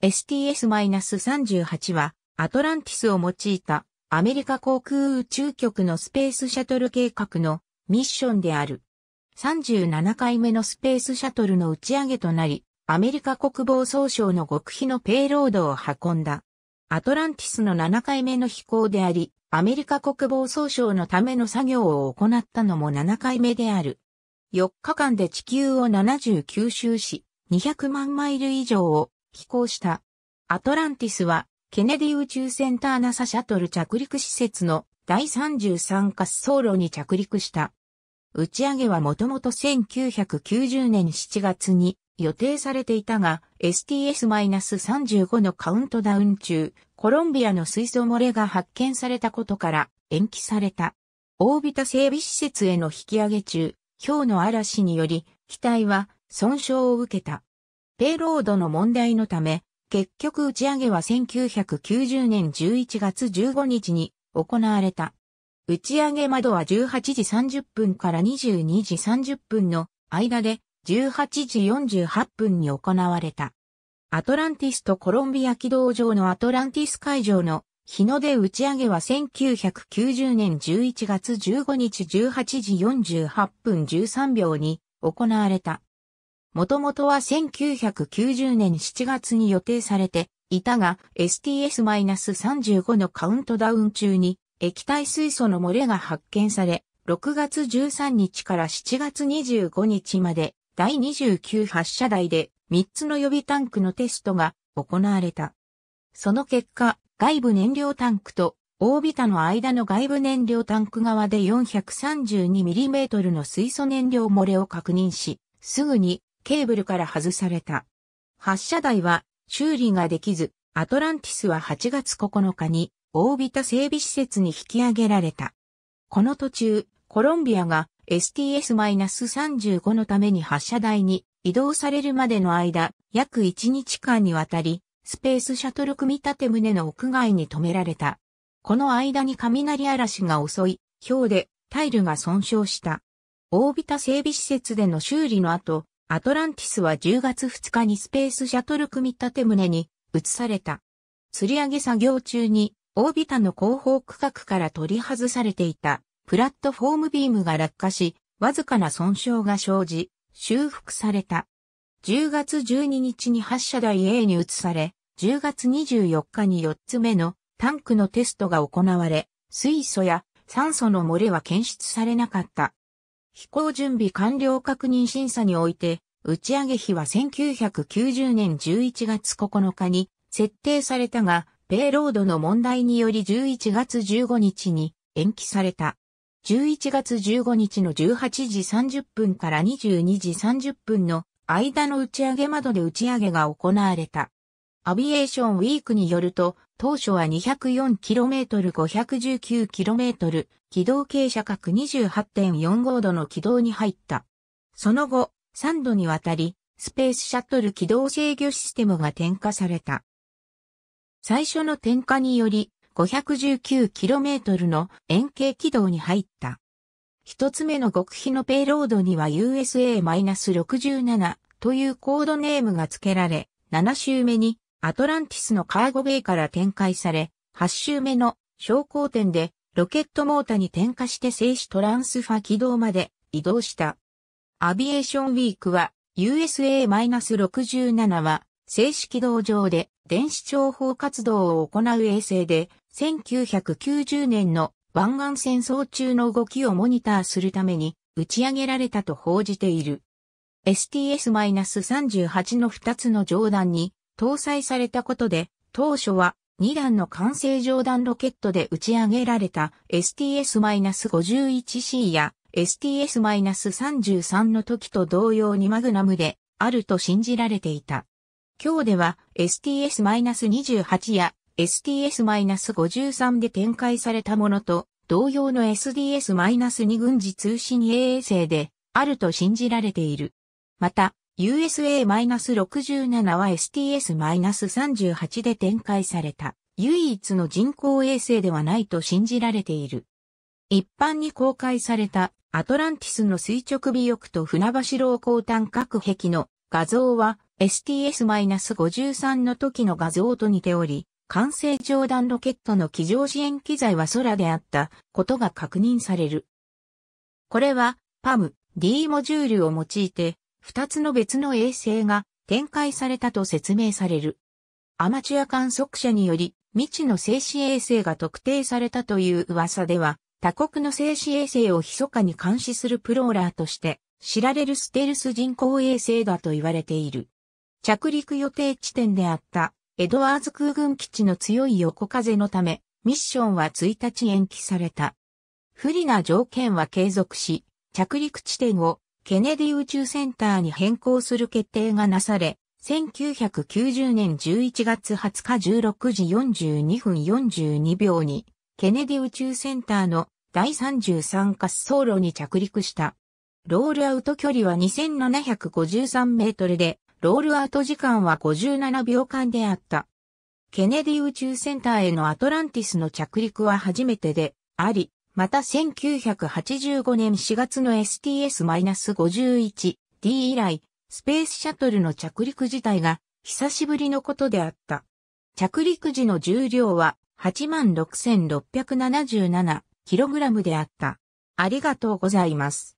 STS-38 はアトランティスを用いたアメリカ航空宇宙局のスペースシャトル計画のミッションである。37回目のスペースシャトルの打ち上げとなり、アメリカ国防総省の極秘のペイロードを運んだ。アトランティスの7回目の飛行であり、アメリカ国防総省のための作業を行ったのも7回目である。4日間で地球を79周し、200万マイル以上を寄港した。アトランティスは、ケネディ宇宙センターナサシャトル着陸施設の第33滑走路に着陸した。打ち上げはもともと1990年7月に予定されていたが、STS-35 のカウントダウン中、コロンビアの水素漏れが発見されたことから延期された。オービタ整備施設への引き上げ中、氷の嵐により、機体は損傷を受けた。ペイロードの問題のため、結局打ち上げは1990年11月15日に行われた。打ち上げ窓は18時30分から22時30分の間で18時48分に行われた。アトランティスとコロンビア軌道上のアトランティス会場の日の出打ち上げは1990年11月15日18時48分13秒に行われた。もともとは1990年7月に予定されていたが STS-35 のカウントダウン中に液体水素の漏れが発見され、6月13日から7月25日まで第29発射台で3つの予備タンクのテストが行われた。その結果、外部燃料タンクとオービタの間の外部燃料タンク側で 432mm の水素燃料漏れを確認し、すぐにケーブルから外された。発射台は修理ができず、アトランティスは8月9日に大ビタ整備施設に引き上げられた。この途中、コロンビアが STS-35 のために発射台に移動されるまでの間、約1日間にわたり、スペースシャトル組み立て棟の屋外に止められた。この間に雷嵐が襲い、氷でタイルが損傷した。大ビタ整備施設での修理の後、アトランティスは10月2日にスペースシャトル組み立て胸に移された。吊り上げ作業中にオービタの後方区画から取り外されていたプラットフォームビームが落下し、わずかな損傷が生じ、修復された。10月12日に発射台 A に移され、10月24日に4つ目のタンクのテストが行われ、水素や酸素の漏れは検出されなかった。飛行準備完了確認審査において、打ち上げ日は1990年11月9日に設定されたが、ペイロードの問題により11月15日に延期された。11月15日の18時30分から22時30分の間の打ち上げ窓で打ち上げが行われた。アビエーションウィークによると、当初は 204km519km、軌道傾斜角28.45度の軌道に入った。その後、3度にわたり、スペースシャトル軌道制御システムが点火された。最初の点火により、519km の円形軌道に入った。一つ目の極秘のペイロードには USA-67 というコードネームが付けられ、7週目にアトランティスのカーゴベイから展開され、8周目の昇降点でロケットモータに点火して静止トランスファ軌道まで移動した。アビエーションウィークは USA-67 は静止軌道上で電子情報活動を行う衛星で1990年の湾岸戦争中の動きをモニターするために打ち上げられたと報じている。STS-38 の2つの上段に搭載されたことで、当初は2段の完成上段ロケットで打ち上げられた STS-51C や STS-33 の時と同様にマグナムであると信じられていた。今日では STS-28 や STS-53 で展開されたものと同様の SDS-2 軍事通信衛星であると信じられている。また、USA-67 は STS-38 で展開された唯一の人工衛星ではないと信じられている。一般に公開されたアトランティスの垂直尾翼と船橋楼高端各壁の画像は STS-53 の時の画像と似ており、完成上段ロケットの機上支援機材は空であったことが確認される。これは PAM-D モジュールを用いて二つの別の衛星が展開されたと説明される。アマチュア観測者により未知の静止衛星が特定されたという噂では、他国の静止衛星を密かに監視するプローラーとして知られるステルス人工衛星だと言われている。着陸予定地点であったエドワーズ空軍基地の強い横風のため、ミッションは1日延期された。不利な条件は継続し、着陸地点をケネディ宇宙センターに変更する決定がなされ、1990年11月20日16時42分42秒に、ケネディ宇宙センターの第33滑走路に着陸した。ロールアウト距離は2753メートルで、ロールアウト時間は57秒間であった。ケネディ宇宙センターへのアトランティスの着陸は初めてであり、また1985年4月の STS-51D 以来、スペースシャトルの着陸自体が久しぶりのことであった。着陸時の重量は 86,677kg であった。ありがとうございます。